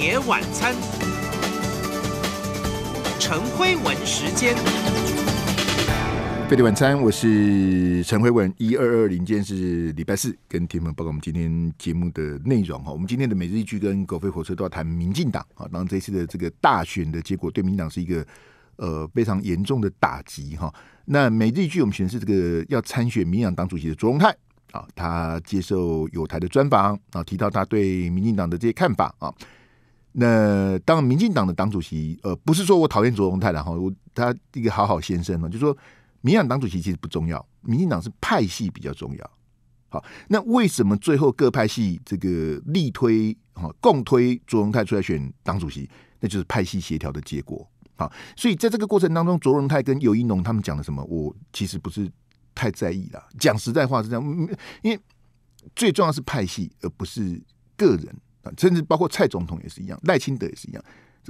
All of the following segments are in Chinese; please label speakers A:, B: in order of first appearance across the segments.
A: 夜晚餐，陈辉文时间。
B: 贝蒂晚餐，我是陈辉文。一二二零，今天是礼拜四，跟天鹏报告我们今天节目的内容哈。我们今天的每日一句跟狗飞火车都要谈民进党啊。当然，这次的这个大选的结果对民党是一个呃非常严重的打击哈。那每日一句我们选的是这个要参选民党党主席的卓荣泰啊，他接受有台的专访啊，提到他对民进党的这些看法啊。那当民进党的党主席，呃，不是说我讨厌卓荣泰了哈，我他一个好好先生呢，就说民进党主席其实不重要，民进党是派系比较重要。好，那为什么最后各派系这个力推哈共推卓荣泰出来选党主席？那就是派系协调的结果。好，所以在这个过程当中，卓荣泰跟尤一农他们讲的什么，我其实不是太在意了。讲实在话是这样，因为最重要是派系，而不是个人。甚至包括蔡总统也是一样，赖清德也是一样，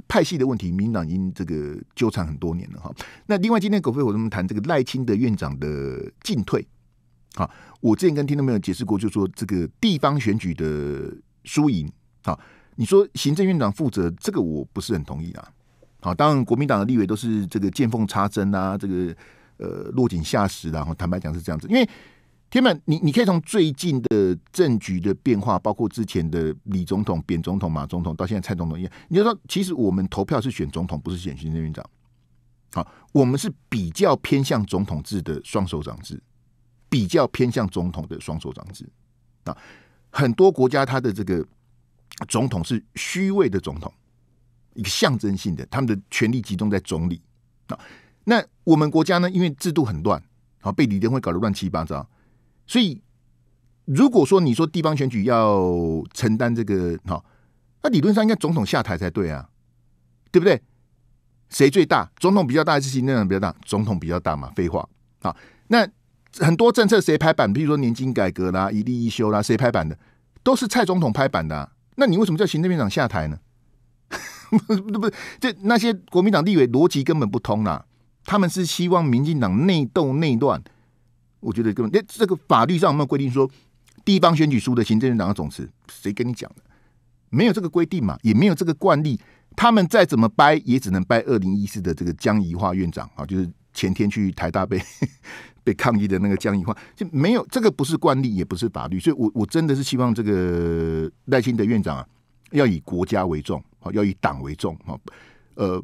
B: 派系的问题，民党已经这个纠缠很多年了哈。那另外今天狗飞我怎么谈这个赖清德院长的进退，好，我之前跟听众朋友解释过，就说这个地方选举的输赢，好，你说行政院长负责这个，我不是很同意啊。好，当然国民党的立委都是这个见缝插针啊，这个呃落井下石，然后坦白讲是这样子，因为。天满，你你可以从最近的政局的变化，包括之前的李总统、扁总统、马总统，到现在蔡总统一样。你就说，其实我们投票是选总统，不是选行政院长。好，我们是比较偏向总统制的双手掌制，比较偏向总统的双手掌制。啊，很多国家它的这个总统是虚位的总统，一个象征性的，他们的权力集中在总理。啊，那我们国家呢，因为制度很乱，好被李登辉搞得乱七八糟。所以，如果说你说地方选举要承担这个好，那理论上应该总统下台才对啊，对不对？谁最大？总统比较大还是行政长比较大？总统比较大嘛，废话啊！那很多政策谁拍板？比如说年金改革啦、一地一休啦，谁拍板的？都是蔡总统拍板的。那你为什么叫行政院长下台呢？不不，这那些国民党立委逻辑根本不通啦。他们是希望民进党内斗内乱。我觉得根本，那这个法律上有没有规定说地方选举书的行政院长要总辞？谁跟你讲的？没有这个规定嘛，也没有这个惯例。他们再怎么掰，也只能掰二零一四的这个江宜桦院长啊，就是前天去台大被 被抗议的那个江宜桦，就没有这个不是惯例，也不是法律。所以，我我真的是希望这个赖清德院长啊，要以国家为重，啊，要以党为重，啊。呃，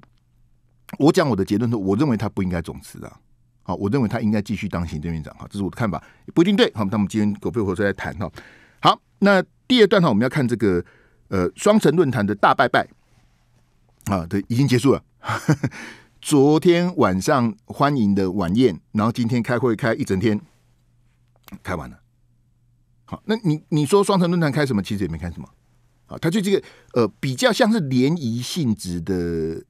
B: 我讲我的结论，说我认为他不应该总辞的。好，我认为他应该继续当行政院长，哈，这是我的看法，不一定对，好，那我们今天狗屁火车来谈，哈，好，那第二段哈，我们要看这个呃双城论坛的大拜拜，啊，对，已经结束了，昨天晚上欢迎的晚宴，然后今天开会开一整天，开完了，好，那你你说双城论坛开什么，其实也没开什么，好，他就这个呃比较像是联谊性质的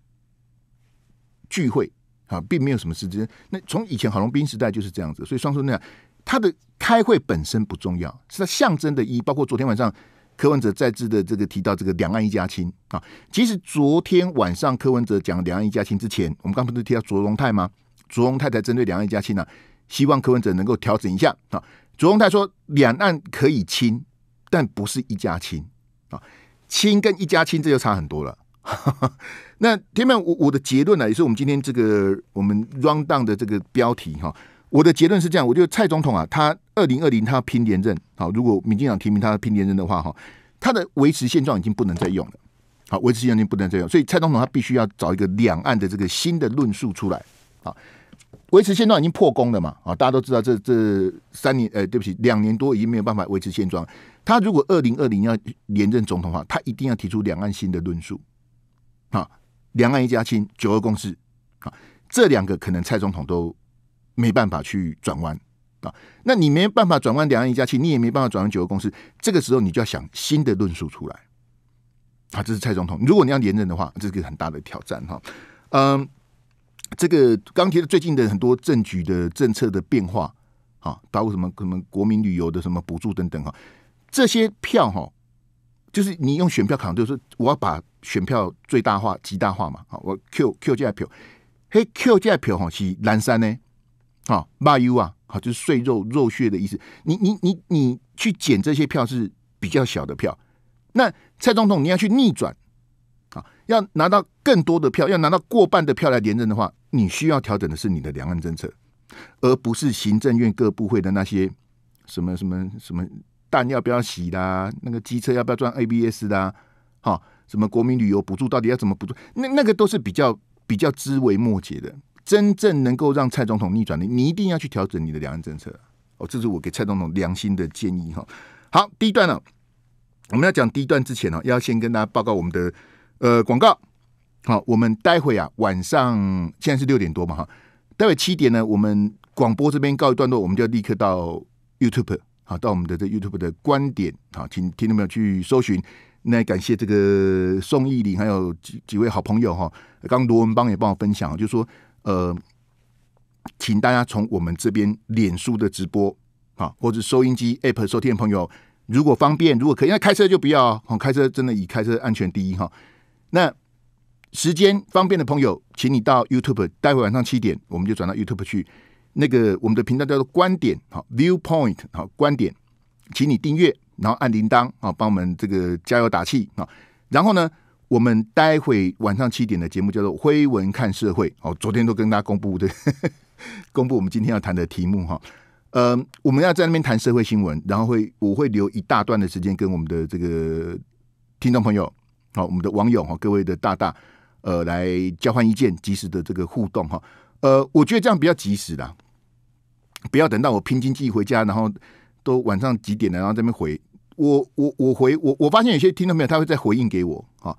B: 聚会。啊，并没有什么实质。那从以前郝龙斌时代就是这样子，所以双方那样，他的开会本身不重要，是他象征的一。包括昨天晚上柯文哲在制的这个提到这个两岸一家亲啊。其实昨天晚上柯文哲讲两岸一家亲之前，我们刚不是提到卓荣泰吗？卓荣泰才针对两岸一家亲呢，希望柯文哲能够调整一下啊。卓荣泰说两岸可以亲，但不是一家亲啊，亲跟一家亲这就差很多了。那天们，我我的结论呢，也是我们今天这个我们 round down 的这个标题哈。我的结论是这样，我觉得蔡总统啊，他二零二零他要拼连任，好，如果民进党提名他拼连任的话，哈，他的维持现状已经不能再用了，好，维持现状已经不能再用，所以蔡总统他必须要找一个两岸的这个新的论述出来，好，维持现状已经破功了嘛，啊，大家都知道这这三年，呃，对不起，两年多已经没有办法维持现状，他如果二零二零要连任总统的话，他一定要提出两岸新的论述。啊，两岸一家亲，九二共识，啊，这两个可能蔡总统都没办法去转弯啊。那你没办法转弯两岸一家亲，你也没办法转弯九二共识。这个时候你就要想新的论述出来。啊，这是蔡总统。如果你要连任的话，这是个很大的挑战哈。嗯，这个刚提到最近的很多政局的政策的变化啊，包括什么可能国民旅游的什么补助等等哈，这些票哈。就是你用选票扛，就是我要把选票最大化、极大化嘛。好，我 Q Q 价票，嘿，Q 价票哈是蓝山呢。好，b U 啊，好，就是碎肉肉血的意思。你你你你去捡这些票是比较小的票。那蔡总统你要去逆转，啊，要拿到更多的票，要拿到过半的票来连任的话，你需要调整的是你的两岸政策，而不是行政院各部会的那些什么什么什么。蛋要不要洗的？那个机车要不要装 ABS 的？哈，什么国民旅游补助到底要怎么补助？那那个都是比较比较枝微末节的。真正能够让蔡总统逆转的，你一定要去调整你的两岸政策。哦，这是我给蔡总统良心的建议哈。好，第一段呢，我们要讲第一段之前呢，要先跟大家报告我们的呃广告。好，我们待会啊，晚上现在是六点多嘛哈，待会七点呢，我们广播这边告一段落，我们就要立刻到 YouTube。好，到我们的这 YouTube 的观点，好，请听众朋友去搜寻。那感谢这个宋义林，还有几几位好朋友哈。刚罗文邦也帮我分享，就说呃，请大家从我们这边脸书的直播啊，或者收音机 App 收听的朋友，如果方便，如果可以，那开车就不要，好，开车真的以开车安全第一哈。那时间方便的朋友，请你到 YouTube，待会晚上七点，我们就转到 YouTube 去。那个我们的频道叫做观点，好，viewpoint，好，观点，请你订阅，然后按铃铛，啊，帮我们这个加油打气，啊，然后呢，我们待会晚上七点的节目叫做《灰文看社会》，哦，昨天都跟大家公布的，公布我们今天要谈的题目，哈，呃，我们要在那边谈社会新闻，然后会我会留一大段的时间跟我们的这个听众朋友，好，我们的网友哈，各位的大大，呃，来交换意见，及时的这个互动，哈，呃，我觉得这样比较及时啦，不要等到我拼经济回家，然后都晚上几点了，然后这边回我，我我回我，我发现有些听众朋友他会再回应给我啊，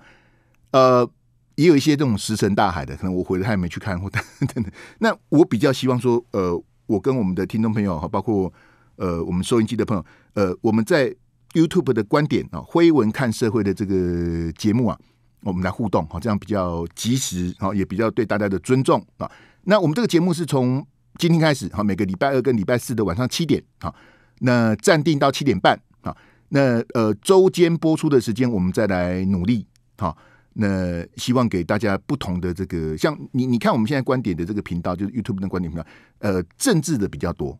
B: 呃，也有一些这种石沉大海的，可能我回了他也没去看或等等。那我比较希望说，呃，我跟我们的听众朋友，哈，包括呃我们收音机的朋友，呃，我们在 YouTube 的观点啊，辉文看社会的这个节目啊，我们来互动，好，这样比较及时，然也比较对大家的尊重啊。那我们这个节目是从。今天开始，哈，每个礼拜二跟礼拜四的晚上七点，哈，那暂定到七点半，哈，那呃，周间播出的时间，我们再来努力，哈，那希望给大家不同的这个，像你，你看我们现在观点的这个频道，就是 YouTube 的观点频道，呃，政治的比较多，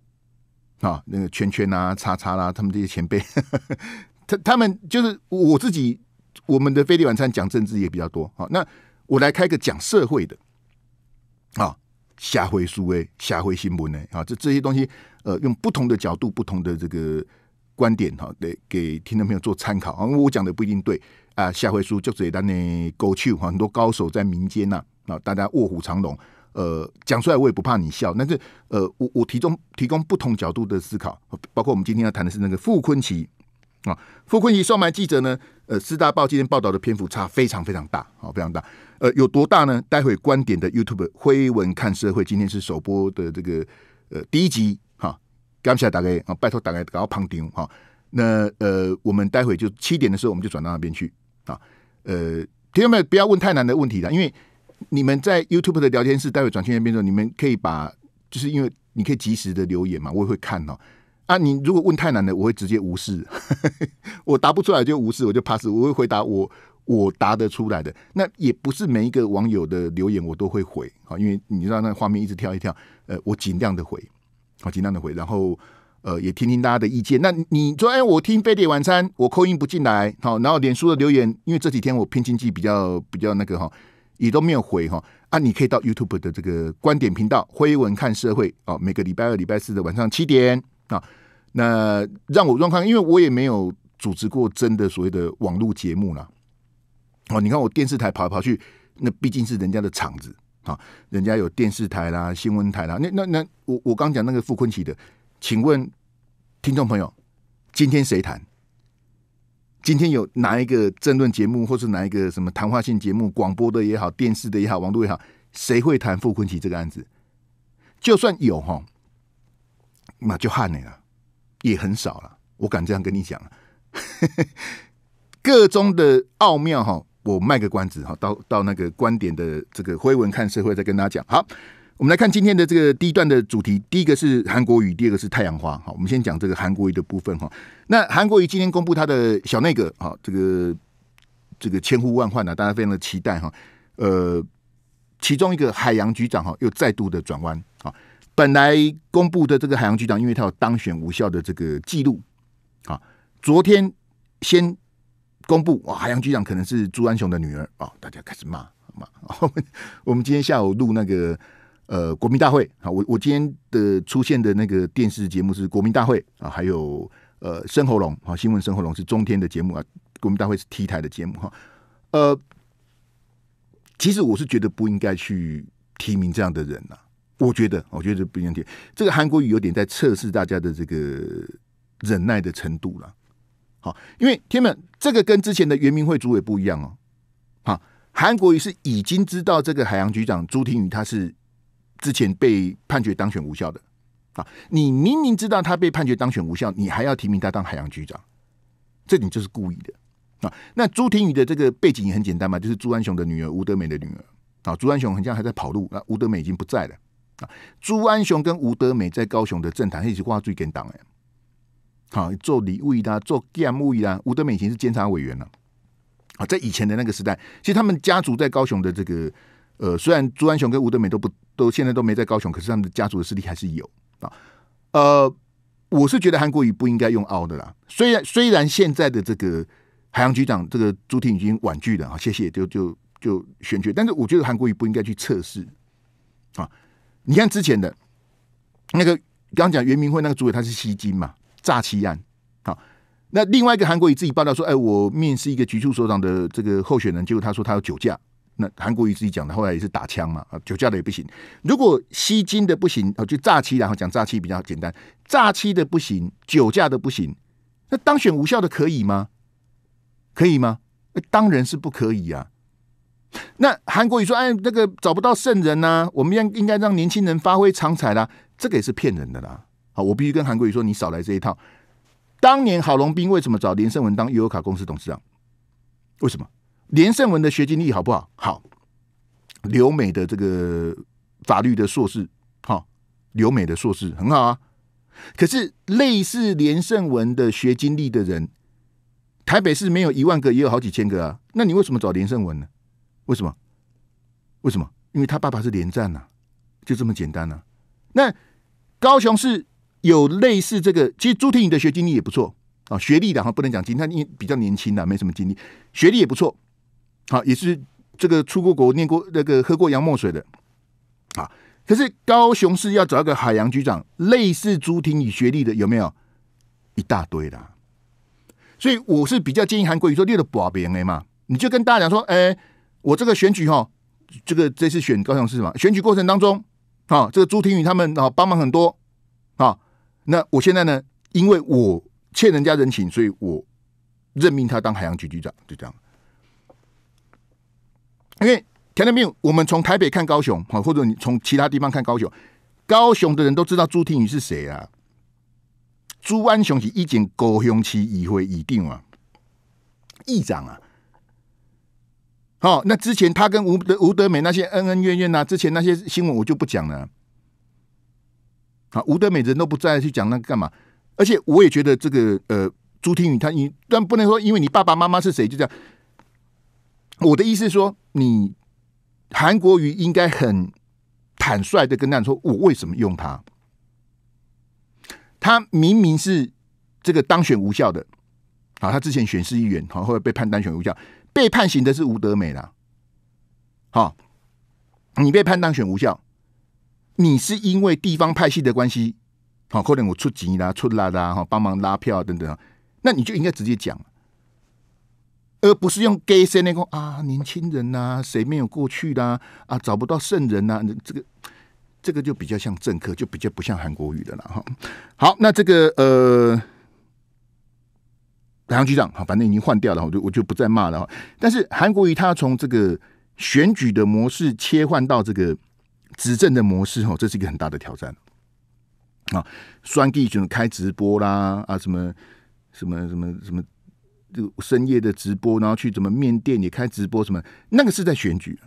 B: 啊，那个圈圈啊，叉叉啦，他们这些前辈，他他们就是我自己，我们的飞利晚餐讲政治也比较多，好，那我来开个讲社会的，啊。下回书诶，下回新闻哎啊，这这些东西，呃，用不同的角度、不同的这个观点哈，来给听众朋友做参考啊。我讲的不一定对啊，下回书就只在那狗去，很多高手在民间呐啊，大家卧虎藏龙。呃，讲出来我也不怕你笑，但是呃，我我提供提供不同角度的思考，包括我们今天要谈的是那个傅坤奇啊，傅坤奇收买记者呢，呃，四大报今天报道的篇幅差非常非常大，好，非常大。呃，有多大呢？待会观点的 YouTube 灰文看社会，今天是首播的这个呃第一集哈，刚起来打给啊，拜托打个搞胖丁哈。那呃，我们待会就七点的时候，我们就转到那边去啊。呃，到没们不要问太难的问题了，因为你们在 YouTube 的聊天室，待会转去那边的时候，你们可以把就是因为你可以及时的留言嘛，我也会看哦。啊，你如果问太难的，我会直接无视，我答不出来就无视，我就 pass，我会回答我。我答得出来的，那也不是每一个网友的留言我都会回啊，因为你知道那画面一直跳一跳，呃，我尽量的回好，尽量的回，然后呃，也听听大家的意见。那你说，哎，我听飞碟晚餐，我扣音不进来好，然后脸书的留言，因为这几天我偏经济比较比较那个哈，也都没有回哈啊，你可以到 YouTube 的这个观点频道《辉文看社会》啊，每个礼拜二、礼拜四的晚上七点啊，那让我状况，因为我也没有组织过真的所谓的网络节目了。哦，你看我电视台跑来跑去，那毕竟是人家的场子啊，人家有电视台啦、新闻台啦。那那那，我我刚讲那个傅坤奇的，请问听众朋友，今天谁谈？今天有哪一个争论节目，或是哪一个什么谈话性节目，广播的也好，电视的也好，网络也好，谁会谈傅坤奇这个案子？就算有哈，那就汗你了，也很少了。我敢这样跟你讲，各中的奥妙哈。我卖个关子哈，到到那个观点的这个辉文看社会，再跟大家讲。好，我们来看今天的这个第一段的主题。第一个是韩国瑜，第二个是太阳花。好，我们先讲这个韩国瑜的部分哈。那韩国瑜今天公布他的小内阁，哈，这个这个千呼万唤啊，大家非常的期待哈。呃，其中一个海洋局长哈，又再度的转弯啊。本来公布的这个海洋局长，因为他有当选无效的这个记录啊，昨天先。公布哇，海洋局长可能是朱安雄的女儿啊！大家开始骂骂。我们今天下午录那个呃国民大会啊，我我今天的出现的那个电视节目是国民大会啊，还有呃生喉龙啊，新闻生喉龙是中天的节目啊，国民大会是 T 台的节目哈。呃，其实我是觉得不应该去提名这样的人呐，我觉得我觉得不应该提这个韩国语有点在测试大家的这个忍耐的程度了。好，因为天们这个跟之前的圆明会主委不一样哦，好，韩国瑜是已经知道这个海洋局长朱庭宇他是之前被判决当选无效的啊，你明明知道他被判决当选无效，你还要提名他当海洋局长，这你就是故意的啊。那朱庭宇的这个背景也很简单嘛，就是朱安雄的女儿吴德美的女儿啊，朱安雄好像还在跑路，那吴德美已经不在了啊。朱安雄跟吴德美在高雄的政坛一直挂最跟党哎。好，做礼物伊拉，做建部伊拉。吴德美已经是监察委员了。好，在以前的那个时代，其实他们家族在高雄的这个呃，虽然朱安雄跟吴德美都不都现在都没在高雄，可是他们的家族的势力还是有啊。呃，我是觉得韩国语不应该用凹的啦。虽然虽然现在的这个海洋局长这个朱婷已经婉拒了啊，谢谢，就就就选举，但是我觉得韩国语不应该去测试。啊，你看之前的那个刚刚讲袁明会那个主委，他是吸金嘛。诈欺案，好，那另外一个韩国瑜自己报道说，哎，我面试一个局处所长的这个候选人，结果他说他有酒驾，那韩国瑜自己讲的，后来也是打枪嘛，啊，酒驾的也不行，如果吸金的不行，啊，就诈欺，然后讲诈欺比较简单，诈欺的不行，酒驾的不行，那当选无效的可以吗？可以吗？当然，是不可以啊。那韩国瑜说，哎，那个找不到圣人呐，我们要应该让年轻人发挥长才啦，这个也是骗人的啦。啊！我必须跟韩国宇说，你少来这一套。当年郝龙斌为什么找连胜文当优卡公司董事长？为什么？连胜文的学经历好不好？好，留美的这个法律的硕士，好，留美的硕士很好啊。可是类似连胜文的学经历的人，台北市没有一万个，也有好几千个啊。那你为什么找连胜文呢？为什么？为什么？因为他爸爸是连战呐，就这么简单呐。那高雄市有类似这个，其实朱婷宇的学经历也不错啊，学历的话不能讲精，他年比较年轻的，没什么经历，学历也不错，好也是这个出过国、念过那个喝过洋墨水的，啊，可是高雄市要找一个海洋局长，类似朱婷宇学历的有没有？一大堆的，所以我是比较建议韩国瑜说列的保 BA 嘛，你就跟大家讲说，哎，我这个选举哈，这个这次选高雄市嘛，选举过程当中啊，这个朱婷宇他们啊帮忙很多啊。那我现在呢？因为我欠人家人情，所以我任命他当海洋局局长，就这样。因为田到没有，我们从台北看高雄，好，或者你从其他地方看高雄，高雄的人都知道朱庭宇是谁啊？朱安雄是已经高雄期议会议定啊，议长啊。好，那之前他跟吴德吴德美那些恩恩怨怨呐，之前那些新闻我就不讲了。啊，吴德美人都不在去讲那干嘛？而且我也觉得这个呃，朱庭宇他你，但不能说因为你爸爸妈妈是谁就这样。我的意思是说，你韩国瑜应该很坦率的跟大家说，我为什么用他？他明明是这个当选无效的。啊，他之前选市议员，好，后来被判当选无效，被判刑的是吴德美啦。好，你被判当选无效。你是因为地方派系的关系，好，可能我出钱啦、出来啦，哈，帮忙拉票等等，那你就应该直接讲，而不是用 gay 声那个啊，年轻人呐，谁没有过去的啊，找不到圣人呐，这个这个就比较像政客，就比较不像韩国语的了哈。好，那这个呃，洋局长好，反正已经换掉了，我就我就不再骂了。但是韩国语他从这个选举的模式切换到这个。执政的模式哦，这是一个很大的挑战啊！双季就开直播啦，啊，什么什么什么什么，就深夜的直播，然后去怎么面店也开直播，什么那个是在选举，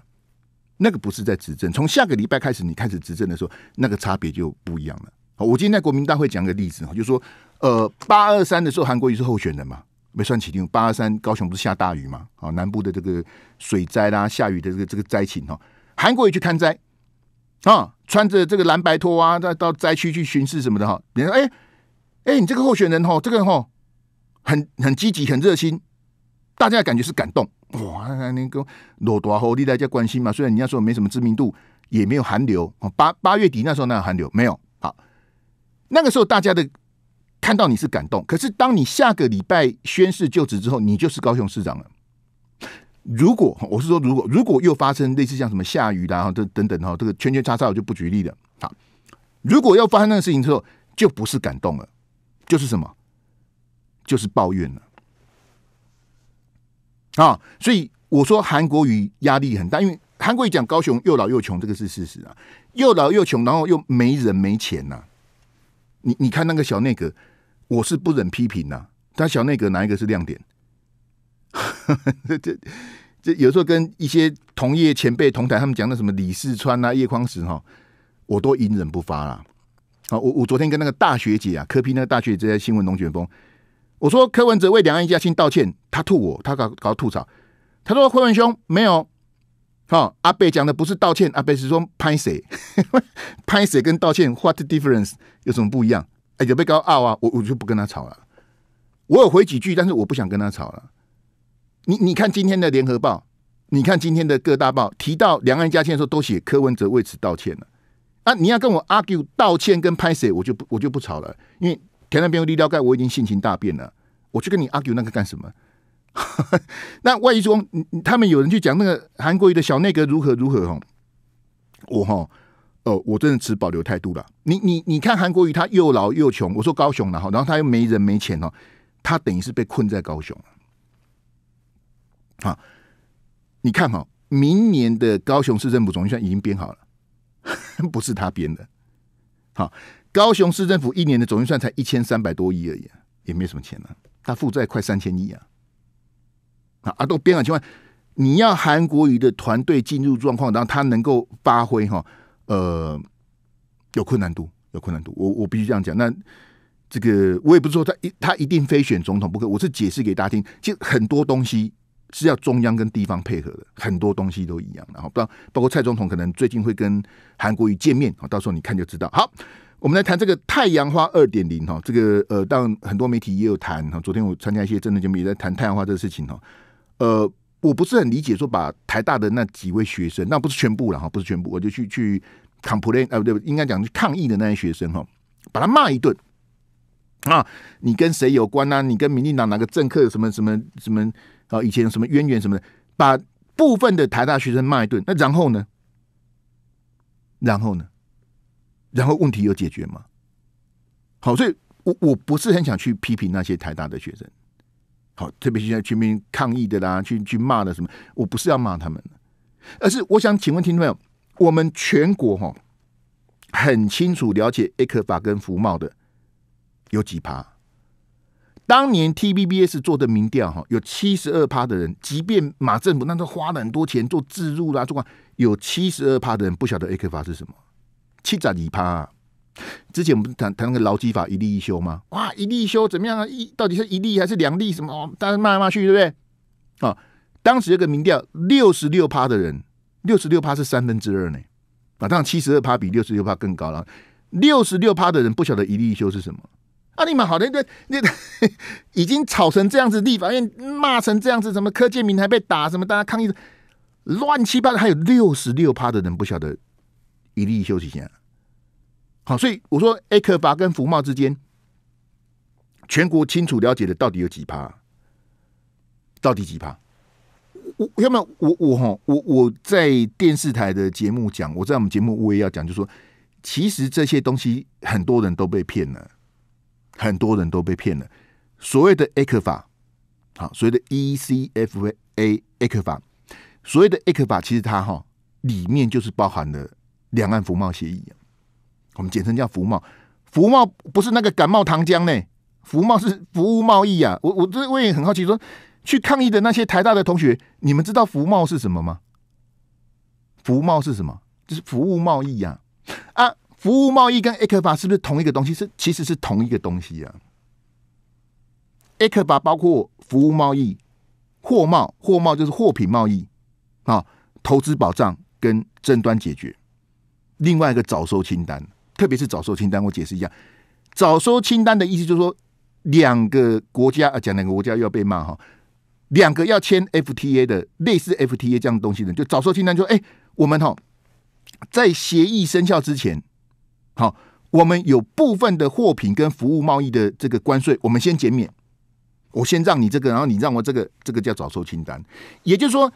B: 那个不是在执政。从下个礼拜开始，你开始执政的时候，那个差别就不一样了。我今天在国民大会讲个例子，就说呃，八二三的时候，韩国瑜是候选人嘛，没算起定。八二三高雄不是下大雨嘛，啊，南部的这个水灾啦，下雨的这个这个灾情哈，韩国也去勘灾。啊，穿着这个蓝白拖啊，再到灾区去巡视什么的哈，别人哎哎，你这个候选人哦，这个哦，很很积极，很热心，大家感觉是感动哇，那个裸多和大家关心嘛。虽然人家说没什么知名度，也没有寒流，八八月底那时候那寒流没有好，那个时候大家的看到你是感动，可是当你下个礼拜宣誓就职之后，你就是高雄市长了。如果我是说，如果如果又发生类似像什么下雨的，然这等等哈，这个圈圈叉叉我就不举例了。好，如果要发生那个事情之后，就不是感动了，就是什么，就是抱怨了。啊，所以我说韩国语压力很大，因为韩国语讲高雄又老又穷，这个是事实啊，又老又穷，然后又没人没钱呐。你你看那个小内阁，我是不忍批评呐。他小内阁哪一个是亮点？这这这有时候跟一些同业前辈同台，他们讲的什么李世川啊、叶匡时哈，我都隐忍不发了。好，我我昨天跟那个大学姐啊，柯批那个大学姐在新闻龙卷风，我说柯文哲为两岸一家亲道歉，他吐我，他搞搞吐槽，他说柯文兄没有。好，阿贝讲的不是道歉，阿贝是说拍谁？拍谁跟道歉 What difference 有什么不一样？哎，有被搞傲啊，我我就不跟他吵了。我有回几句，但是我不想跟他吵了。你你看今天的联合报，你看今天的各大报提到两岸加签的时候，都写柯文哲为此道歉了。啊，你要跟我 argue 道歉跟拍谁，我就不我就不吵了。因为田纳边有绿雕盖，我已经性情大变了，我去跟你 argue 那个干什么？那万一说他们有人去讲那个韩国瑜的小内阁如何如何哦，我哈，呃，我真的持保留态度了。你你你看韩国瑜，他又老又穷，我说高雄了哈，然后他又没人没钱哦，他等于是被困在高雄。啊，你看哈，明年的高雄市政府总预算已经编好了，不是他编的。好，高雄市政府一年的总预算才一千三百多亿而已，也没什么钱了，他负债快三千亿啊。啊，都编了，千万你要韩国瑜的团队进入状况，然后他能够发挥哈，呃，有困难度，有困难度，我我必须这样讲。那这个我也不是说他一他一定非选总统不可，我是解释给大家听，其实很多东西。是要中央跟地方配合的，很多东西都一样。然后包包括蔡总统可能最近会跟韩国瑜见面啊，到时候你看就知道。好，我们来谈这个太阳花二点零哈，这个呃，当然很多媒体也有谈哈。昨天我参加一些政治节目也在谈太阳花这个事情哈。呃，我不是很理解说把台大的那几位学生，那不是全部了哈，不是全部，我就去去 complain 啊，不对，应该讲去抗议的那些学生哈，把他骂一顿啊，你跟谁有关呢？你跟民进党哪个政客什么什么什么？啊，以前有什么渊源什么的，把部分的台大学生骂一顿，那然后呢？然后呢？然后问题有解决吗？好，所以我我不是很想去批评那些台大的学生。好，特别现在全民抗议的啦，去去骂的什么，我不是要骂他们，而是我想请问听众朋友，我们全国哈很清楚了解 A 克法跟福茂的有几趴？当年 T V B S 做的民调哈，有七十二趴的人，即便马政府那都花了很多钱做自入啦，做有七十二趴的人不晓得 A K 法是什么，七咋几趴？之前我们谈谈那个劳基法一例一修吗？哇，一例一修怎么样啊？一到底是一例还是两例什么？大家骂来骂去对不对？啊，当时这个民调六十六趴的人，六十六趴是三分之二呢，啊，当然七十二趴比六十六趴更高了。六十六趴的人不晓得一例一修是什么。啊，你蛮好的，那你 已经吵成这样子，立法院骂成这样子，什么柯建明还被打，什么大家抗议，乱七八糟，还有六十六趴的人不晓得一律休息一下。好，所以我说，A 克法跟福茂之间，全国清楚了解的到底有几趴？到底几趴？我，要么我我哈我我在电视台的节目讲，我在我们节目我也要讲，就说其实这些东西很多人都被骗了。很多人都被骗了，所谓的 A 克法，好，所谓的 ECFA A 克法，所谓的 A 克法其实它哈里面就是包含了两岸服贸协议，我们简称叫服贸。服贸不是那个感冒糖浆呢，服贸是服务贸易呀。我我这我也很好奇，说去抗议的那些台大的同学，你们知道服贸是什么吗？服贸是什么？就是服务贸易呀。服务贸易跟 e k 法 a 是不是同一个东西？是，其实是同一个东西啊。e k 法 a 包括服务贸易、货贸、货贸就是货品贸易啊，投资保障跟争端解决。另外一个早收清单，特别是早收清单，我解释一下。早收清单的意思就是说，两个国家啊，讲两个国家又要被骂哈，两个要签 FTA 的类似 FTA 这样的东西呢，就早收清单就哎，我们哈在协议生效之前。好，我们有部分的货品跟服务贸易的这个关税，我们先减免，我先让你这个，然后你让我这个，这个叫早收清单。也就是说，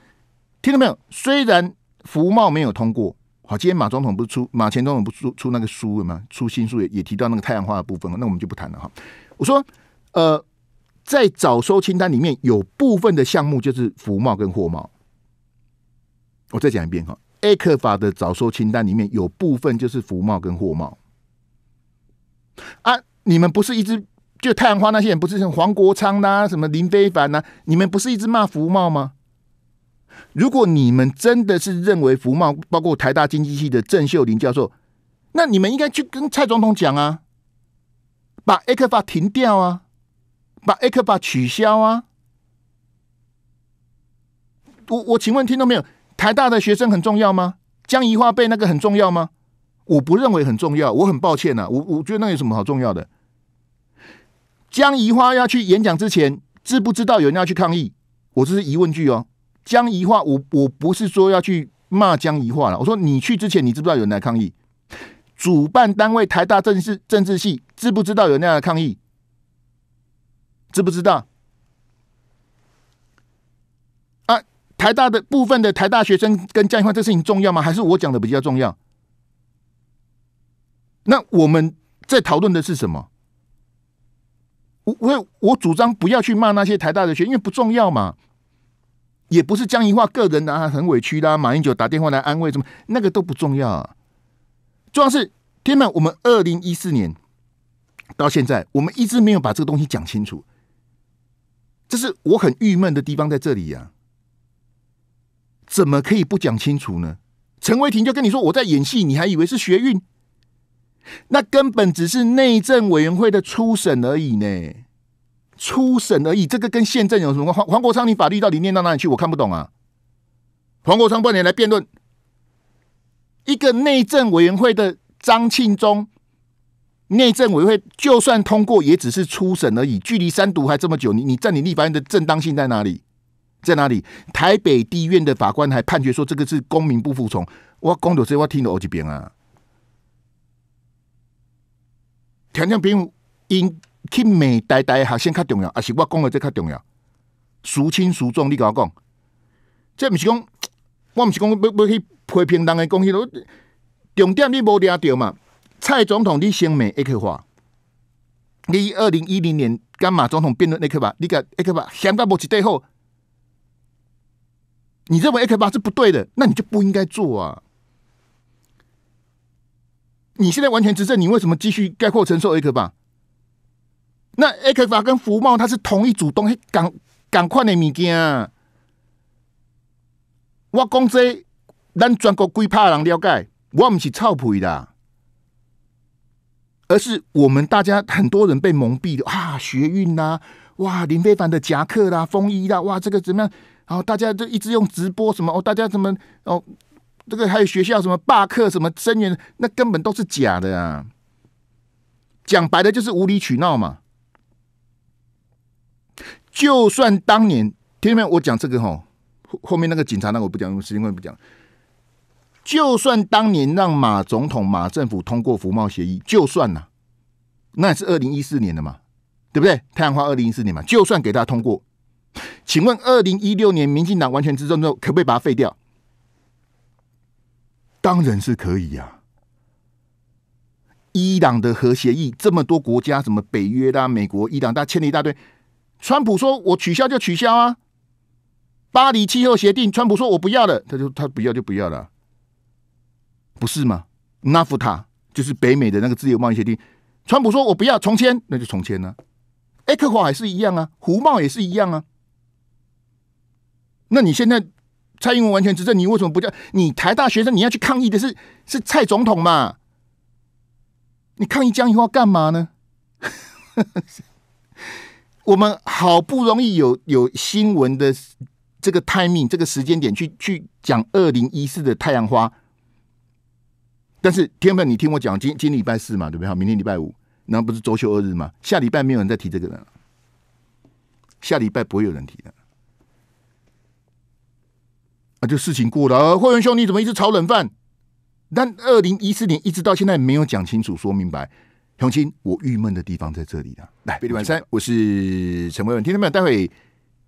B: 听到没有？虽然服贸没有通过，好，今天马总统不出，马前总统不出出那个书了吗？出新书也也提到那个太阳花的部分了，那我们就不谈了哈。我说，呃，在早收清单里面有部分的项目就是服贸跟货贸，我再讲一遍哈。A 克法的早收清单里面有部分就是服贸跟货贸啊，你们不是一直就太阳花那些人不是像黄国昌呐、什么林非凡呐，你们不是一直骂服贸吗？如果你们真的是认为服贸包括台大经济系的郑秀玲教授，那你们应该去跟蔡总统讲啊，把 A 克法停掉啊，把 A 克法取消啊！我我请问听到没有？台大的学生很重要吗？江宜化被那个很重要吗？我不认为很重要，我很抱歉呐。我我觉得那有什么好重要的？江宜化要去演讲之前，知不知道有人要去抗议？我这是疑问句哦。江宜化，我我不是说要去骂江宜化了。我说你去之前，你知不知道有人来抗议？主办单位台大政治政治系，知不知道有那样的抗议？知不知道？台大的部分的台大学生跟江宜桦这事情重要吗？还是我讲的比较重要？那我们在讨论的是什么？我我我主张不要去骂那些台大的学，因为不重要嘛，也不是江宜桦个人啊，很委屈啦。马英九打电话来安慰，什么那个都不重要。重要是天哪，我们二零一四年到现在，我们一直没有把这个东西讲清楚，这是我很郁闷的地方在这里呀。怎么可以不讲清楚呢？陈伟霆就跟你说我在演戏，你还以为是学运？那根本只是内政委员会的初审而已呢，初审而已，这个跟宪政有什么关？黄黄国昌，你法律到底念到哪里去？我看不懂啊！黄国昌半年来辩论，一个内政委员会的张庆忠，内政委员会就算通过，也只是初审而已，距离三读还这么久，你你占领立法院的正当性在哪里？在哪里？台北地院的法官还判决说，这个是公民不服从。我讲了这，我听了好几遍啊。田听平，因去美呆代学生较重要，还是我讲的这较重要？孰轻孰重？你跟我讲。这不是讲，我毋是讲要要去批评人的迄击。重点你无抓着嘛？蔡总统你先美一句话，你二零一零年跟马总统辩论那刻吧，你个那刻吧，现在无一对好。你认为 A K 八是不对的，那你就不应该做啊！你现在完全执政，你为什么继续概括承受 A K 八？那 A K 八跟福茂它是同一东西，赶赶快的物件啊！我讲这咱全国鬼怕人了解，我们是臭皮的，而是我们大家很多人被蒙蔽的啊！学运呐，哇，林非凡的夹克啦、风衣啦，哇，这个怎么样？然后大家就一直用直播什么哦，大家什么哦，这个还有学校什么罢课什么声援，那根本都是假的啊！讲白了就是无理取闹嘛。就算当年听没有？我讲这个哈，后后面那个警察那个我不讲，时间关系不讲。就算当年让马总统马政府通过福茂协议，就算呐，那也是二零一四年的嘛，对不对？太阳花二零一四年嘛，就算给他通过。请问，二零一六年民进党完全执政之后，可不可以把它废掉？当然是可以呀。伊朗的核协议，这么多国家，什么北约的、美国、伊朗，大家签了一大堆。川普说：“我取消就取消啊。”巴黎气候协定，川普说：“我不要了。”他就他不要就不要了。”不是吗？NAFTA 就是北美的那个自由贸易协定，川普说：“我不要，重签那就重签了。”哎，克华海是一样啊，胡茂也是一样啊。那你现在蔡英文完全执政，你为什么不叫你台大学生？你要去抗议的是是蔡总统嘛？你抗议江宜桦干嘛呢？我们好不容易有有新闻的这个 timing，这个时间点去去讲二零一四的太阳花，但是天本，你听我讲，今今礼拜四嘛，对不对？好，明天礼拜五，那不是周休二日嘛？下礼拜没有人再提这个人了，下礼拜不会有人提的。就事情过了，霍元兄，你怎么一直炒冷饭？但二零一四年一直到现在没有讲清楚、说明白。雄青，我郁闷的地方在这里了。来，飞利晚三，我是陈伟文，听到没有？待会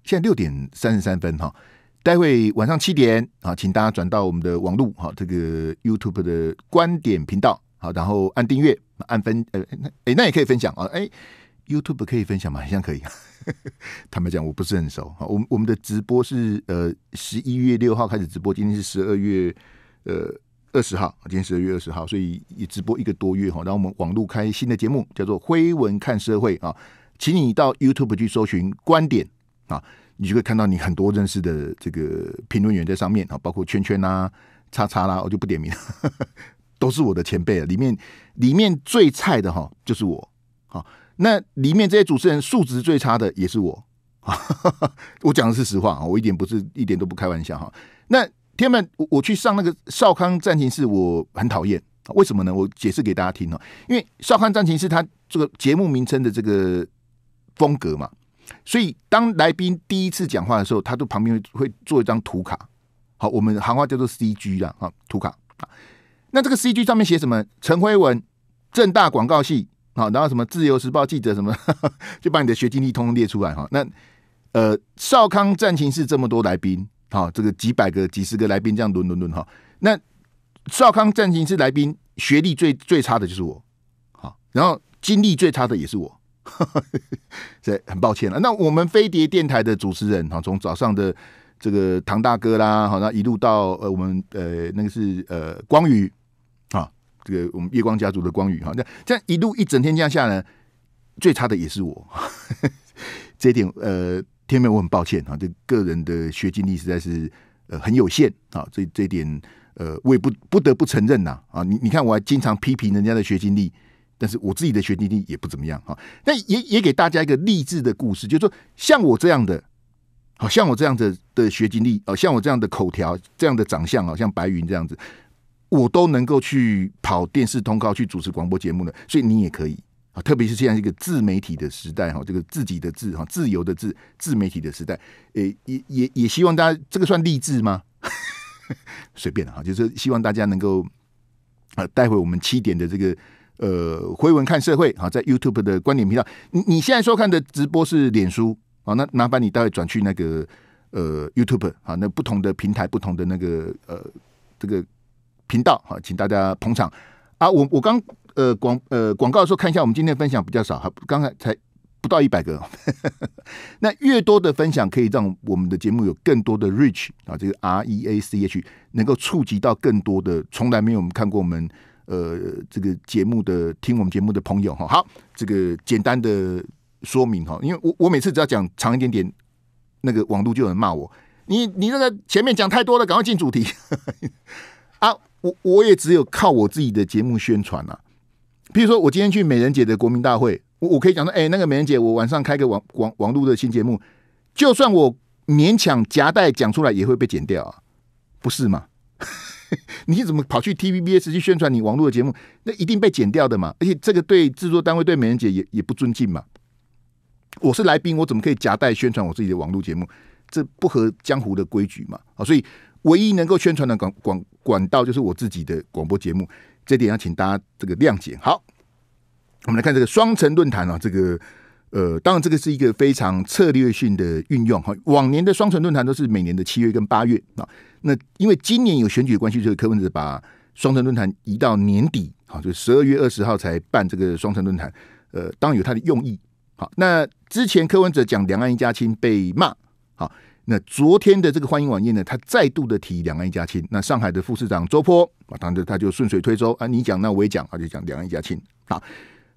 B: 现在六点三十三分哈，待会晚上七点啊，请大家转到我们的网络哈，这个 YouTube 的观点频道好，然后按订阅、按分呃，哎那也可以分享啊，哎。YouTube 可以分享吗？好像可以。坦白讲，我不是很熟。我们我们的直播是呃十一月六号开始直播，今天是十二月呃二十号，今天十二月二十号，所以也直播一个多月哈。然后我们网络开新的节目，叫做《灰文看社会》啊，请你到 YouTube 去搜寻观点啊，你就会看到你很多认识的这个评论员在上面啊，包括圈圈啦、叉叉啦，我就不点名，都是我的前辈了。里面里面最菜的哈就是我，好。那里面这些主持人素质最差的也是我，我讲的是实话啊，我一点不是一点都不开玩笑哈。那天们我我去上那个《少康战情室》，我很讨厌，为什么呢？我解释给大家听哦，因为《少康战情室》它这个节目名称的这个风格嘛，所以当来宾第一次讲话的时候，他都旁边会做一张图卡，好，我们行话叫做 C G 啊，啊，图卡。那这个 C G 上面写什么？陈辉文，正大广告系。好，然后什么自由时报记者什么，就把你的学经历通通列出来哈。那呃，少康战情室这么多来宾，好，这个几百个、几十个来宾这样轮轮轮哈。那少康战情室来宾学历最最差的就是我，好，然后经历最差的也是我，这 很抱歉了。那我们飞碟电台的主持人哈，从早上的这个唐大哥啦，好，那一路到呃我们呃那个是呃光宇。这个我们月光家族的光宇哈，那这样一路一整天这样下呢，最差的也是我，这一点呃，天美我很抱歉哈，这个人的学经历实在是呃很有限啊，这这点呃，我也不不得不承认呐啊，你你看我还经常批评人家的学经历，但是我自己的学经历也不怎么样哈，那也也给大家一个励志的故事，就是、说像我这样的，好像我这样的的学经历哦，像我这样的口条这样的长相啊，像白云这样子。我都能够去跑电视通告，去主持广播节目了，所以你也可以啊！特别是这样一个自媒体的时代哈，这个自己的自哈，自由的自，自媒体的时代，诶，也也也希望大家，这个算励志吗？随便的哈，就是希望大家能够啊，带回我们七点的这个呃回文看社会啊，在 YouTube 的观点频道，你你现在收看的直播是脸书啊，那麻烦你待会转去那个呃 YouTube 啊，那不同的平台，不同的那个呃这个。频道哈，请大家捧场啊！我我刚呃广呃广告的时候看一下，我们今天的分享比较少，哈，刚才才不到一百个。那越多的分享可以让我们的节目有更多的 reach 啊，这个 R E A C H 能够触及到更多的从来没有我们看过我们呃这个节目的听我们节目的朋友哈。好，这个简单的说明哈，因为我我每次只要讲长一点点，那个网路就有人骂我，你你那个前面讲太多了，赶快进主题 啊。我我也只有靠我自己的节目宣传啊。比如说，我今天去美人节的国民大会，我我可以讲说，哎，那个美人节，我晚上开个网网网络的新节目，就算我勉强夹带讲出来，也会被剪掉，啊，不是吗？你怎么跑去 TVBS 去宣传你网络的节目？那一定被剪掉的嘛。而且这个对制作单位对美人节也也不尊敬嘛。我是来宾，我怎么可以夹带宣传我自己的网络节目？这不合江湖的规矩嘛。啊，所以。唯一能够宣传的广广管道就是我自己的广播节目，这点要请大家这个谅解。好，我们来看这个双城论坛啊，这个呃，当然这个是一个非常策略性的运用哈。往年的双城论坛都是每年的七月跟八月啊，那因为今年有选举的关系，所以柯文哲把双城论坛移到年底，啊，就十二月二十号才办这个双城论坛。呃，当然有他的用意。好，那之前柯文哲讲两岸一家亲被骂，好。那昨天的这个欢迎晚宴呢，他再度的提两岸一家亲。那上海的副市长周波啊，当时他就顺水推舟啊，你讲那我也讲，他就讲两岸一家亲。好，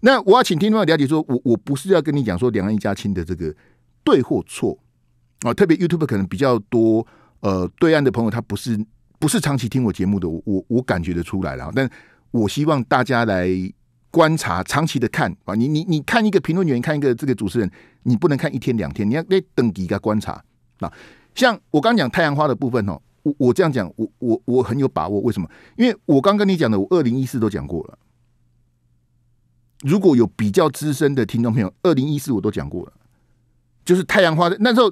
B: 那我要请听众要了解，说我我不是要跟你讲说两岸一家亲的这个对或错啊，特别 YouTube 可能比较多呃对岸的朋友，他不是不是长期听我节目的，我我我感觉得出来了。但我希望大家来观察，长期的看啊，你你你看一个评论员，看一个这个主持人，你不能看一天两天，你要得等几个观察。那像我刚讲太阳花的部分哦，我我这样讲，我我我很有把握，为什么？因为我刚跟你讲的，我二零一四都讲过了。如果有比较资深的听众朋友，二零一四我都讲过了。就是太阳花的那时候，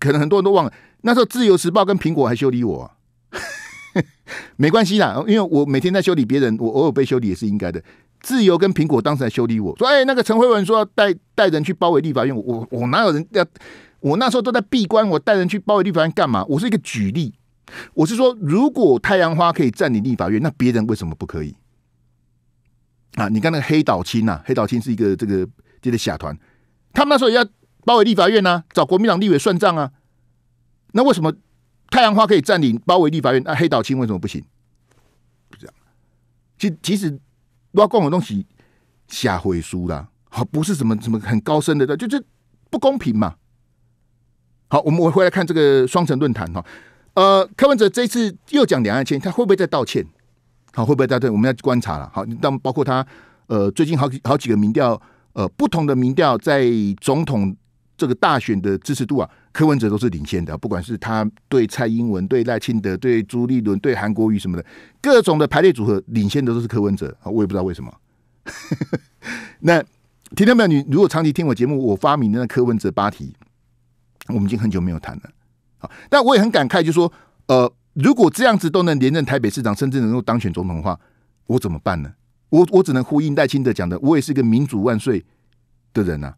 B: 可能很多人都忘了。那时候《自由时报》跟苹果还修理我，没关系啦，因为我每天在修理别人，我偶尔被修理也是应该的。自由跟苹果当时还修理我说：“哎，那个陈慧文说带带人去包围立法院，我我哪有人要？”我那时候都在闭关，我带人去包围立法院干嘛？我是一个举例，我是说，如果太阳花可以占领立法院，那别人为什么不可以？啊，你看那个黑岛青呐，黑岛青是一个这个这个小团，他们那时候也要包围立法院啊，找国民党立委算账啊。那为什么太阳花可以占领包围立法院，那黑岛青为什么不行？不这样，其其实挖共同东西下回书啦，好不是什么什么很高深的，就这不公平嘛。好，我们回来看这个双城论坛哈，呃，柯文哲这次又讲两岸签，他会不会在道歉？好，会不会在对？我们要观察了。好，当包括他，呃，最近好几好几个民调，呃，不同的民调在总统这个大选的支持度啊，柯文哲都是领先的，不管是他对蔡英文、对赖清德、对朱立伦、对韩国瑜什么的各种的排列组合，领先的都是柯文哲。我也不知道为什么。那听到没有？你如果长期听我节目，我发明的那柯文哲八题。我们已经很久没有谈了，啊，但我也很感慨，就说，呃，如果这样子都能连任台北市长，甚至能够当选总统的话，我怎么办呢？我我只能呼应戴清德讲的，我也是一个民主万岁的人呐，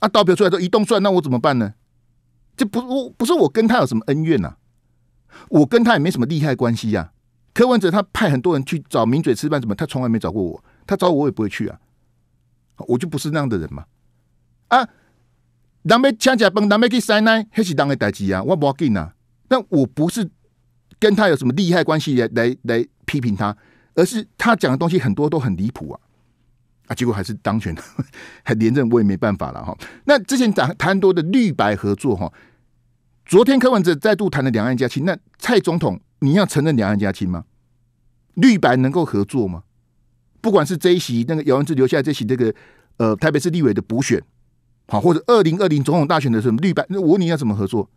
B: 啊，道表出来都一动算，那我怎么办呢？这不我不是我跟他有什么恩怨呐，我跟他也没什么利害关系呀。柯文哲他派很多人去找名嘴吃饭，怎么他从来没找过我，他找我也不会去啊，我就不是那样的人嘛，啊。当被枪击崩，当被给塞奶，这是人的代志啊！我不紧啊。但我不是跟他有什么利害关系来来来批评他，而是他讲的东西很多都很离谱啊！啊，结果还是当选，还连任，我也没办法了哈。那之前谈谈多的绿白合作哈，昨天柯文哲再度谈了两岸加亲，那蔡总统你要承认两岸加亲吗？绿白能够合作吗？不管是这一席，那个姚文志留下这席，这个呃，台北市立委的补选。好，或者二零二零总统大选的什么绿白？我问你要怎么合作？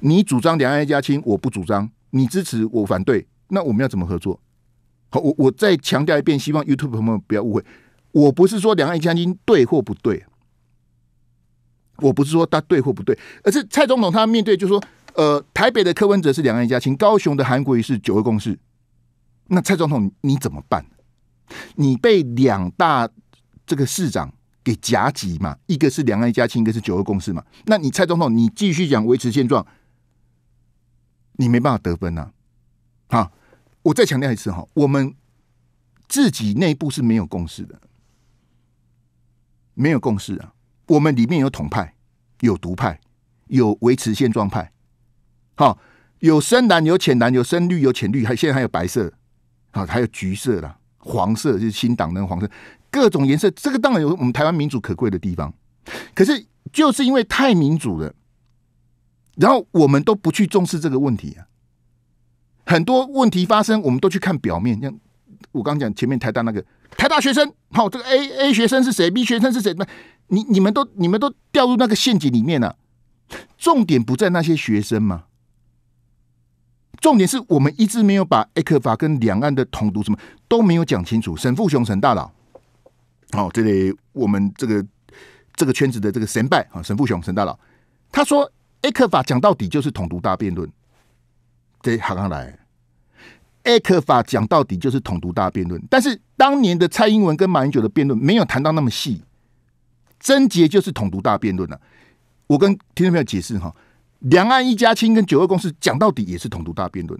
B: 你主张两岸一家亲，我不主张；你支持，我反对。那我们要怎么合作？好，我我再强调一遍，希望 YouTube 朋友们不要误会。我不是说两岸一家亲对或不对，我不是说他对或不对，而是蔡总统他面对就说，呃，台北的柯文哲是两岸一家亲，高雄的韩国瑜是九二共识。那蔡总统你怎么办？你被两大这个市长？给夹击嘛，一个是两岸一家亲，一个是九二共识嘛。那你蔡总统，你继续讲维持现状，你没办法得分呐。好，我再强调一次哈，我们自己内部是没有共识的，没有共识啊。我们里面有统派、有独派、有维持现状派，好，有深蓝、有浅蓝、有深绿、有浅绿，还现在还有白色好，还有橘色啦，黄色，就是新党的黄色。各种颜色，这个当然有我们台湾民主可贵的地方，可是就是因为太民主了，然后我们都不去重视这个问题啊。很多问题发生，我们都去看表面。像我刚讲前面台大那个台大学生，好，这个 A A 学生是谁？B 学生是谁？那你你们都你们都掉入那个陷阱里面了。重点不在那些学生嘛，重点是我们一直没有把 A 克法跟两岸的统独什么都没有讲清楚。沈富雄沈大佬。好，这里我们这个这个圈子的这个神拜啊，神父雄、神大佬，他说：“ A 克法讲到底就是统独大辩论。”这刚刚来，a 克法讲到底就是统独大辩论。但是当年的蔡英文跟马英九的辩论没有谈到那么细，真节就是统独大辩论了。我跟听众朋友解释哈，两岸一家亲跟九二共识讲到底也是统独大辩论。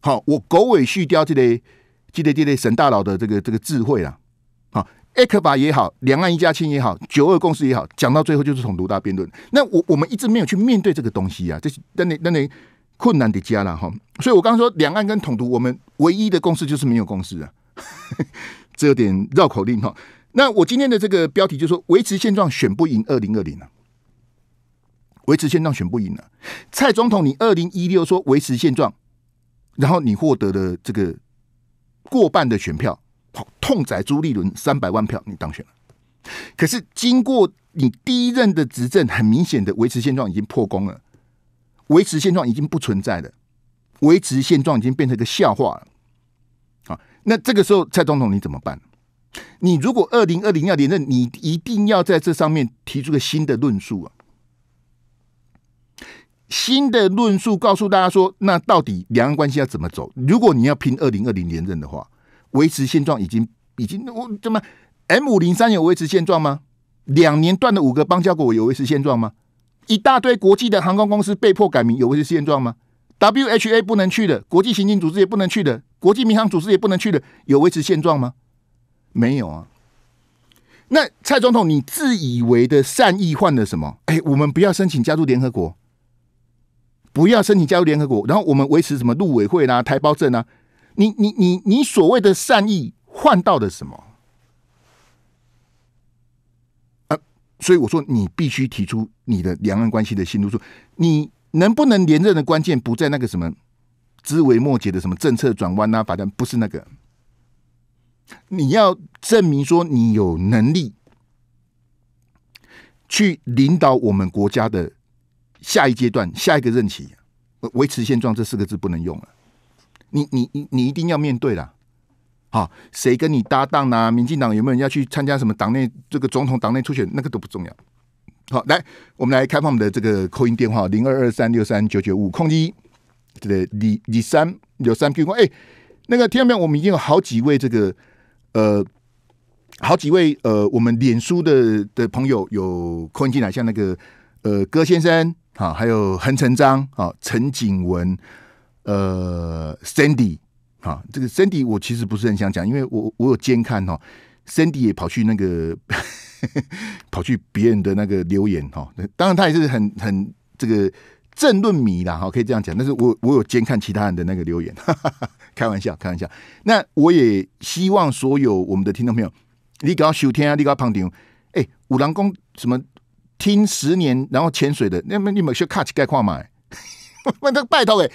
B: 好，我狗尾续貂这类，这类、这类神大佬的这个这个智慧啊。好，艾克巴也好，两岸一家亲也好，九二共识也好，讲到最后就是统独大辩论。那我我们一直没有去面对这个东西啊，这是那等那等困难的家了哈。所以我刚刚说，两岸跟统独，我们唯一的共识就是没有共识啊，这有点绕口令哈。那我今天的这个标题就说，维持现状选不赢二零二零啊。维持现状选不赢了。蔡总统，你二零一六说维持现状，然后你获得了这个过半的选票。控宰朱立伦三百万票，你当选了。可是经过你第一任的执政，很明显的维持现状已经破功了，维持现状已经不存在了，维持现状已经变成一个笑话了。啊，那这个时候蔡总统你怎么办？你如果二零二零要连任，你一定要在这上面提出个新的论述啊！新的论述告诉大家说，那到底两岸关系要怎么走？如果你要拼二零二零连任的话，维持现状已经。已经我怎么 M 五零三有维持现状吗？两年断的五个邦交国有维持现状吗？一大堆国际的航空公司被迫改名有维持现状吗？WHA 不能去的，国际刑警组织也不能去的，国际民航组织也不能去的，有维持现状吗？没有啊！那蔡总统，你自以为的善意换了什么？哎，我们不要申请加入联合国，不要申请加入联合国，然后我们维持什么陆委会啦、台胞证啊？你你你你所谓的善意？换到的什么？啊，所以我说，你必须提出你的两岸关系的新路数，你能不能连任的关键不在那个什么枝微末节的什么政策转弯呐？反正不是那个。你要证明说你有能力去领导我们国家的下一阶段、下一个任期。维持现状这四个字不能用了。你、你、你、你一定要面对了。好，谁跟你搭档呢？民进党有没有人要去参加什么党内这个总统党内初选？那个都不重要。好，来，我们来开放我们的这个扣音电话，零二二三六三九九五空一，这个李李三有三 Q 空。哎，那个听到没有？我们已经有好几位这个呃，好几位呃，我们脸书的的朋友有扣音进来，像那个呃，葛先生，啊，还有恒成章，啊，陈景文，呃，Sandy。啊，这个 Cindy 我其实不是很想讲，因为我我有监看哦，Cindy 也跑去那个 跑去别人的那个留言哈，当然他也是很很这个政论迷啦，哈，可以这样讲，但是我我有监看其他人的那个留言，哈 哈开玩笑开玩笑。那我也希望所有我们的听众朋友，你搞修天啊，你搞旁听，哎，五郎公什么听十年，然后潜水的，那么你们需卡起概况嘛？我拜托诶，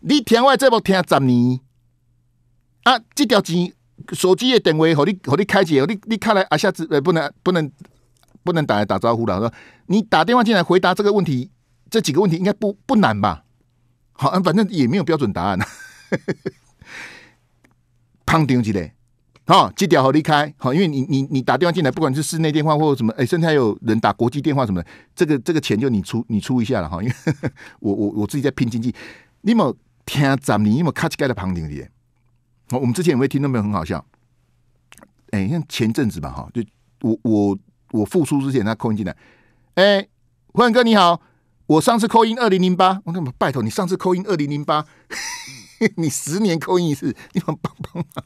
B: 你听外这部听十年。啊，这条钱手机的电位，好你好你开起，好你你开来啊，下子呃不能不能不能打打招呼了，说你打电话进来回答这个问题，这几个问题应该不不难吧？好，反正也没有标准答案。庞 丁吉嘞，好，这条好离开，好，因为你你你打电话进来，不管是室内电话或者什么，哎，甚至还有人打国际电话什么，这个这个钱就你出你出一下了哈，因为 我我我自己在拼经济，你冇听暂你冇卡 a t c 旁 get 丁我们之前没有听到没有很好笑，哎，像前阵子吧，哈，就我我我复出之前，他扣音进来，哎，胡汉哥你好，我上次扣音二零零八，我怎么拜托你上次扣音二零零八，你十年扣音一次，你们帮帮忙，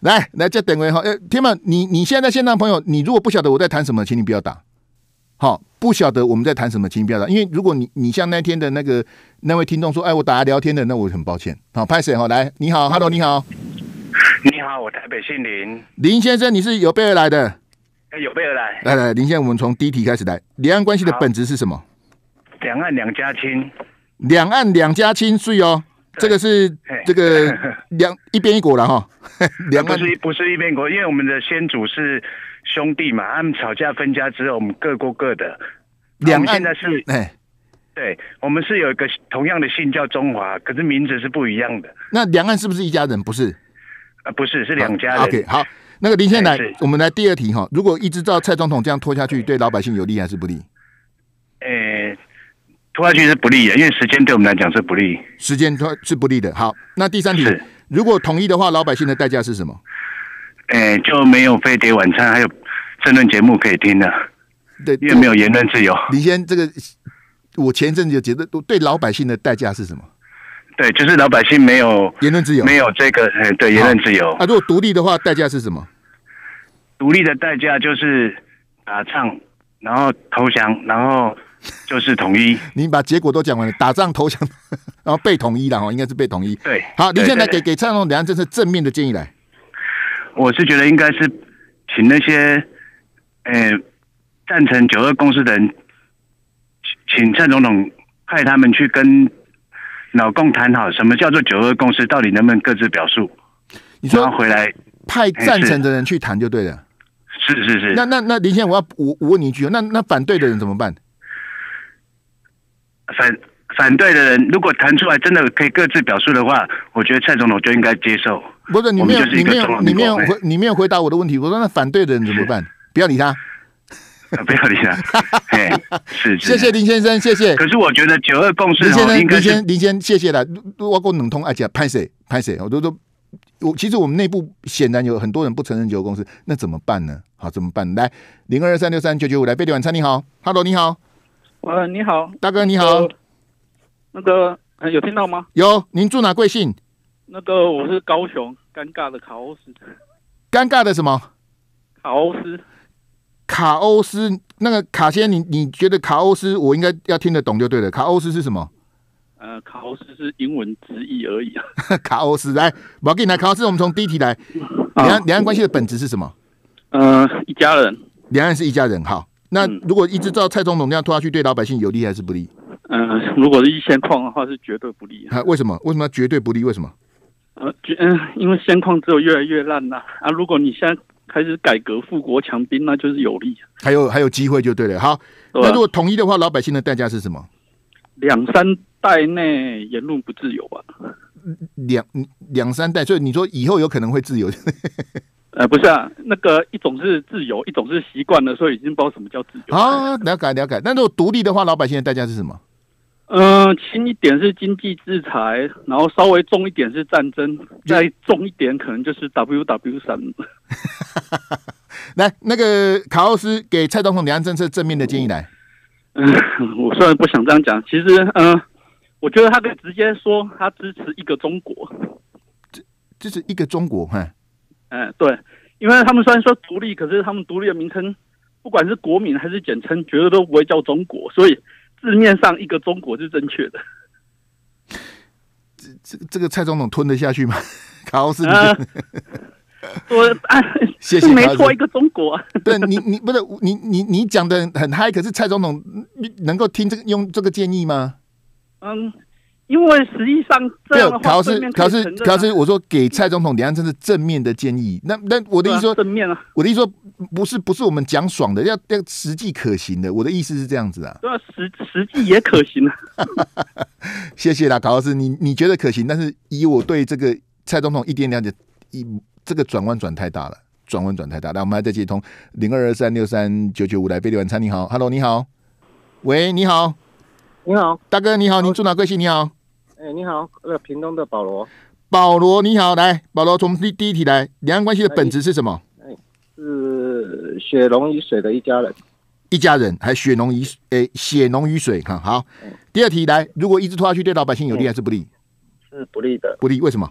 B: 来来再等位哈，哎，天嘛，你你现在现场朋友，你如果不晓得我在谈什么，请你不要打。好，不晓得我们在谈什么，听不到了。因为如果你你像那天的那个那位听众说，哎，我打聊天的，那我很抱歉。好，拍谁？好，来，你好，Hello，你好，
C: 你好，我台北姓林，
B: 林先生，你是有备而来的，
C: 哎，有备而来。来
B: 来，林先生，我们从第一题开始来，两岸关系的本质是什么？
C: 两岸两家亲，
B: 两岸两家亲，对哦，这个是这个两一边一国了哈，两个不
C: 是不是一边国，因为我们的先祖是。兄弟嘛，他们吵架分家之后，我们各过各的。两岸现在是，哎，对我们是有一个同样的姓叫中华，可是名字是不一样的。
B: 那两岸是不是一家人？不是，
C: 不是，是两家人。OK，好，那个林先生，
B: 我们来第二题哈。如果一直照蔡总统这样拖下去，对老百姓有利还是不利？
C: 呃，拖下去是不利的，因为时间对我们来讲是不利，时间拖是不利的。好，
B: 那第三题，如果同意的话，老百姓的代价是什么？
C: 哎，就没有飞碟晚餐，还有。争论节目可以听的，对，因为没有言论自由。你
B: 先，这个我前一阵子就觉得，对老百姓的代价是什么？
C: 对，就是老百姓没有言论自由，没有这个对言论自由。啊，
B: 如果独立的话，代价是什么？
C: 独立的代价就是打仗，然后投降，然后就是统一。
B: 你把结果都讲完了，打仗、投降，然后被统一了啊，应该是被统一。对，
C: 好，你先在给
B: 给蔡总两政策正面的建议来。
C: 我是觉得应该是请那些。呃，赞成九二公司的人，请蔡总统派他们去跟老共谈好，什么叫做九二公司，到底能不能各自表述？你说回来派赞成
B: 的人去谈就对
C: 了。是是是。那那
B: 那林先生，我要我我问你一句，那那反对的人怎么办？
C: 反反对的人，如果谈出来真的可以各自表述的话，我觉得蔡总统就应该接受。
B: 不是，你没有你没有你没有回你没有回答我的问题。我说那反对的人怎么办？不要理他，
C: 不要理他。哎，是谢谢
B: 林先生，谢谢。可是我觉得九二共识，林先生，林先林先谢谢了。我国冷通，而且拍谁拍谁，我都说。我其实我们内部显然有很多人不承认九二共识，那怎么办呢？好，怎么办？来，零二三六三九九五，来贝蒂晚餐，你好，
A: 哈喽，你好，呃，你好，大哥，你好。那个，呃、有听到吗？
B: 有，您住哪？贵姓？
A: 那个，我是高雄，尴尬的卡欧斯，
B: 尴尬的什么？卡欧斯。卡欧斯那个卡先，你你觉得卡欧斯我应该要听得懂就对了。卡欧斯是什么？
A: 呃，卡欧斯是英文直译而已啊。
B: 卡欧斯，来，我要给你来卡欧斯。我们从第一题来，两岸两岸关系的本质是什么？嗯，一家人。两岸是一家人，好。那如果一直照蔡总统这样拖下去，对老百姓有利还是不利？
A: 嗯，如果是一线矿的话，是绝对不利。
B: 啊，为什么？为什么绝对不利？为什么？
A: 呃，绝，因为线矿只有越来越烂了啊。如果你现在开始改革富国强兵，那就是有利，
B: 还有还有机会就对了。好，那如果
A: 统一的话，老百
B: 姓的代价是什么？
A: 两三代内言论不自由啊，
B: 两两三代，所以你说以后有可能会自由？
A: 呃，不是啊，那个一种是自由，一种是习惯了，所以已经不知道什么叫自
B: 由啊。要改，要改。那如果独立的话，老百姓的代价是什么？
A: 嗯，轻一点是经济制裁，然后稍微重一点是战争，再重一点可能就是 W W 三。
B: 来，那个卡奥斯给蔡总统两岸政策正面的建议来。
A: 嗯，我虽然不想这样讲，其实嗯，我觉得他可以直接说他支持一个中国。
B: 支持一个中国哈？
A: 嗯，对，因为他们虽然说独立，可是他们独立的名称，不管是国名还是简称，绝对都不会叫中国，所以。市面上一个中国是正确的，
B: 这这这个蔡总统吞得下去吗？
A: 考 斯，啊，我啊，谢谢，没错，
B: 一个中国。对你，你不是你你你讲的很嗨，可是蔡总统能够听这个用这个建议吗？嗯。因为实际上，没有。考试，考试，考试。我说给蔡总统，两岸这是正面的建议。那，那我的意思说，正面啊。我的意思说，不是，不是我们讲爽的，要要实际可行的。我的意思是这样子啊。对啊，实实际也可行啊。谢谢啦，高老师，你你觉得可行？但是以我对这个蔡总统一点了解，一这个转弯转太大了，转弯转太大。来，我们还在接通零二二三六三九九五来贝利晚餐。你好，Hello，你好。喂，你好，你好，大哥，你好，您住哪贵姓？你好。
A: 哎，你好，呃，屏东的保罗，
B: 保罗，你好，来，保罗，从第第一题来，两岸关系的本质是什么？
A: 哎，是血浓于水的一家人，
B: 一家人，还血浓于，哎，血浓于水，哈，好。第二题来，如果一直拖下去，对老百姓有利还是不利？
A: 是不利的，不利，为什么？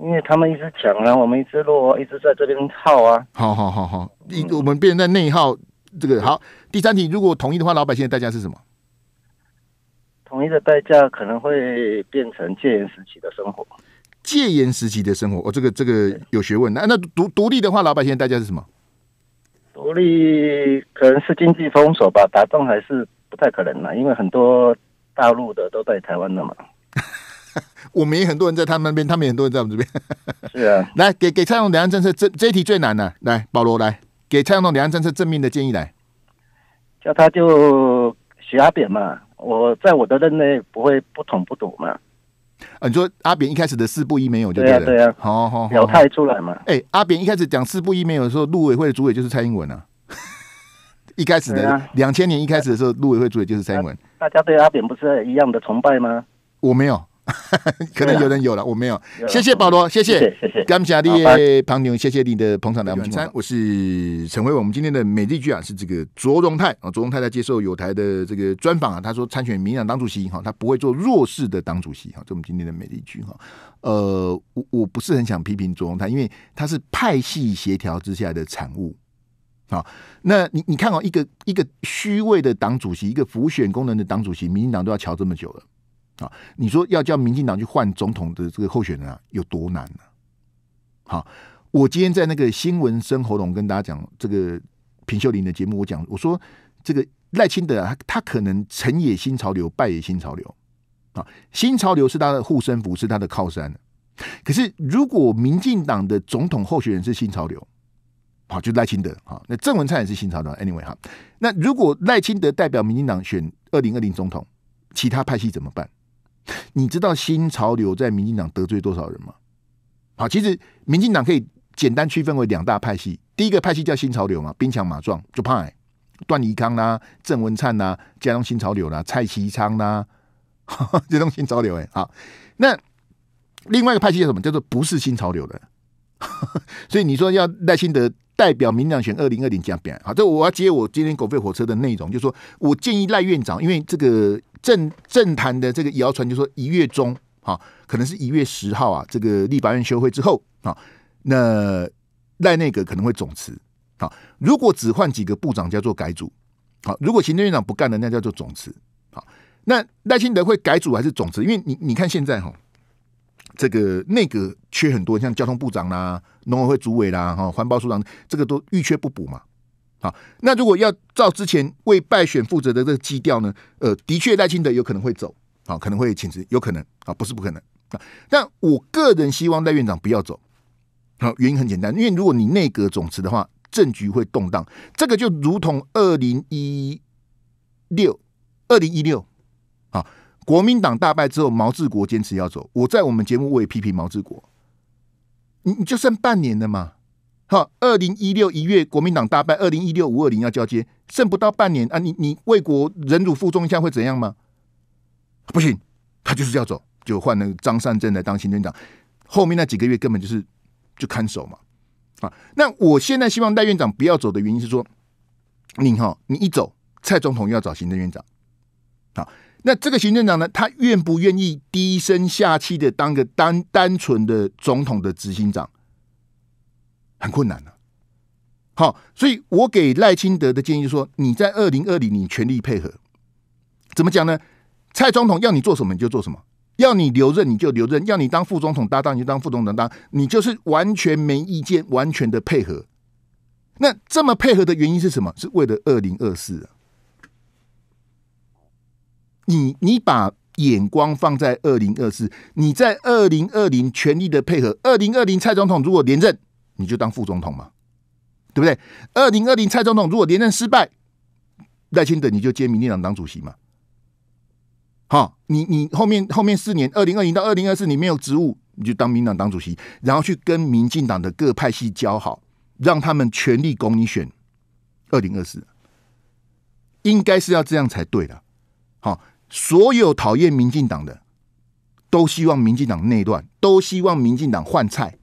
A: 因为他们一直抢啊，我们一直落，一直在这边耗啊，
B: 好好好好，一我们变成在内耗，这个好。第三题，如果同意的话，老百姓的代价是什么？
A: 统一的代价可能会变成戒严时期的生活，
B: 戒严时期的生活，哦，这个这个有学问那那独独立的话，老百姓代价是什么？
A: 独立可能是经济封锁吧，打仗还是不太可能了，因为很多大陆的都在台湾的嘛。
B: 我们也很多人在他们那边，他们也很多人在我们这边。是啊，来给给蔡总两岸政策，这这题最难的。来，保罗来给蔡总两岸政策正面的建议来，
A: 叫他就血压扁嘛。我在我的任内不会不捅不躲嘛，
B: 啊你说阿扁一开始的四不一没有就对了，好好表态出来嘛。哎，阿扁一开始讲四不一没有的时候，陆委会的主委就是蔡英文啊。一开始的两千年一开始的时候，陆委会主委就是蔡英文。
A: 大家对阿扁不是一样的崇拜吗？
B: 我没有。可能有人有了，我没有。谢谢保罗，谢谢。感谢庞牛，谢谢你的捧场来我们聚我是陈辉，我们今天的美丽剧啊，是这个卓荣泰啊，卓荣泰在接受友台的这个专访啊，他说参选民党党主席哈，他不会做弱势的党主席哈。这我们今天的美丽剧哈。呃，我我不是很想批评卓荣泰，因为他是派系协调之下的产物。好，那你你看哦，一个一个虚位的党主席，一个浮选功能的党主席，民进党都要瞧这么久了。啊，你说要叫民进党去换总统的这个候选人啊，有多难呢？好，我今天在那个新闻生活龙跟大家讲这个平秀玲的节目，我讲我说这个赖清德啊、他可能成也新潮流，败也新潮流啊，新潮流是他的护身符，是他的靠山。可是如果民进党的总统候选人是新潮流，好，就赖清德，啊，那郑文灿也是新潮流，anyway 哈，那如果赖清德代表民进党选二零二零总统，其他派系怎么办？你知道新潮流在民进党得罪多少人吗？好，其实民进党可以简单区分为两大派系，第一个派系叫新潮流嘛，兵强马壮就派哎，段宜康啦、郑文灿啦、加东新潮流啦、蔡其昌呐，这东新潮流哎，好，那另外一个派系叫什么？叫做不是新潮流的，所以你说要耐心的。代表民党选二零二零加变好，这我要接我今天狗吠火车的内容，就是说我建议赖院长，因为这个政政坛的这个谣传，就说一月中，啊，可能是一月十号啊，这个立法院修会之后啊，那赖内阁可能会总辞啊。如果只换几个部长叫做改组，好，如果行政院长不干的，那叫做总辞。好，那赖清德会改组还是总辞？因为你你看现在哈。这个内阁缺很多，像交通部长啦、农委会主委啦、哈环保署长，这个都预缺不补嘛。好，那如果要照之前为败选负责的这基调呢？呃，的确赖清德有可能会走，好，可能会请辞，有可能啊，不是不可能啊。但我个人希望赖院长不要走。好，原因很简单，因为如果你内阁总辞的话，政局会动荡。这个就如同二零一六、二零一六啊。国民党大败之后，毛治国坚持要走。我在我们节目我也批评毛治国。你你就剩半年了嘛？好，二零一六一月国民党大败，二零一六五二零要交接，剩不到半年啊！你你为国忍辱负重一下会怎样吗？不行，他就是要走，就换那个张善政来当行政长。后面那几个月根本就是就看守嘛。啊，那我现在希望戴院长不要走的原因是说，你哈，你一走，蔡总统要找行政院长，啊。那这个行政长呢？他愿不愿意低声下气的当个单单纯的总统的执行长？很困难啊。好，所以我给赖清德的建议说：你在二零二零，你全力配合。怎么讲呢？蔡总统要你做什么你就做什么，要你留任你就留任，要你当副总统搭档你就当副总统，当你就是完全没意见，完全的配合。那这么配合的原因是什么？是为了二零二四啊。你你把眼光放在二零二四，你在二零二零全力的配合。二零二零蔡总统如果连任，你就当副总统嘛，对不对？二零二零蔡总统如果连任失败，赖清德你就接民进党党主席嘛。好，你你后面后面四年，二零二零到二零二四你没有职务，你就当民党党主席，然后去跟民进党的各派系交好，让他们全力供你选二零二四，应该是要这样才对的。好。所有讨厌民进党的，都希望民进党内乱，都希望民进党换菜，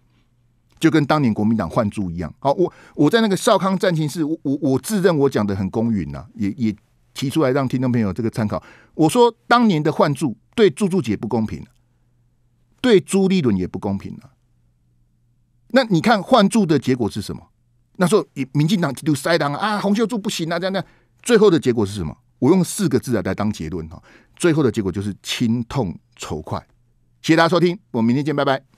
B: 就跟当年国民党换朱一样。好，我我在那个少康战情室，我我我自认我讲的很公允呐，也也提出来让听众朋友这个参考。我说当年的换朱对朱朱姐不公平，对朱立伦也不公平了。那你看换朱的结果是什么？那时候民民进党就塞党啊，洪秀柱不行啊，这样那最后的结果是什么？我用四个字啊来当结论哈，最后的结果就是轻痛愁快。谢谢大家收听，我们明天见，拜拜。